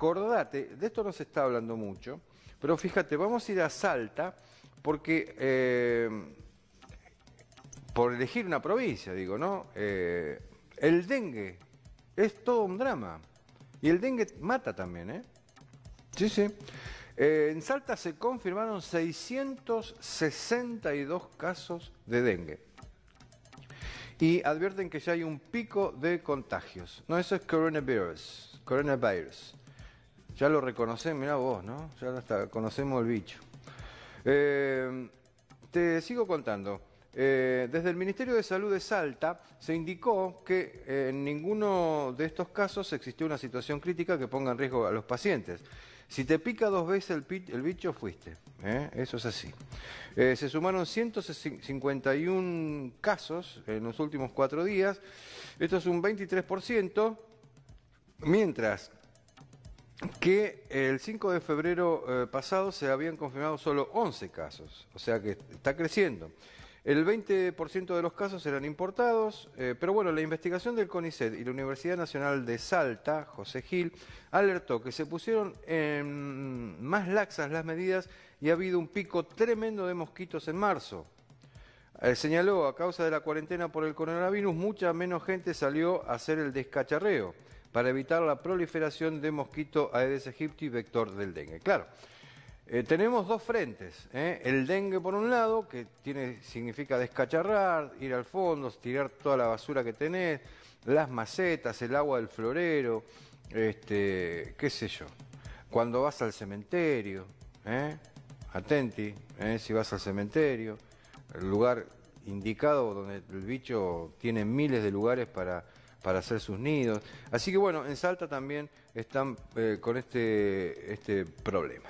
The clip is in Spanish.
Acordate, de esto no se está hablando mucho, pero fíjate, vamos a ir a Salta porque, eh, por elegir una provincia, digo, ¿no? Eh, el dengue es todo un drama. Y el dengue mata también, ¿eh? Sí, sí. Eh, en Salta se confirmaron 662 casos de dengue. Y advierten que ya hay un pico de contagios. No, eso es coronavirus. Coronavirus. Ya lo reconocés, mirá vos, ¿no? Ya hasta conocemos el bicho. Eh, te sigo contando. Eh, desde el Ministerio de Salud de Salta se indicó que eh, en ninguno de estos casos existió una situación crítica que ponga en riesgo a los pacientes. Si te pica dos veces el, el bicho, fuiste. Eso es así. se sumaron 151 casos en los últimos cuatro días. Esto es un 23%, mientras que el 5 de febrero eh, pasado se habían confirmado solo 11 casos, o sea que está creciendo. El 20% de los casos eran importados, eh, pero bueno, la investigación del CONICET y la Universidad Nacional de Salta, José Gil, alertó que se pusieron más laxas las medidas y ha habido un pico tremendo de mosquitos en marzo. Eh, señaló, a causa de la cuarentena por el coronavirus, mucha menos gente salió a hacer el descacharreo para evitar la proliferación de mosquito Aedes aegypti vector del dengue. Claro, eh, tenemos dos frentes. ¿eh? El dengue por un lado, que tiene, significa descacharrar, ir al fondo, tirar toda la basura que tenés, las macetas, el agua del florero, este, qué sé yo. Cuando vas al cementerio, ¿eh? atenti, si vas al cementerio, el lugar indicado donde el bicho tiene miles de lugares para para hacer sus nidos. Así que bueno, en Salta también están eh, con este, este problema.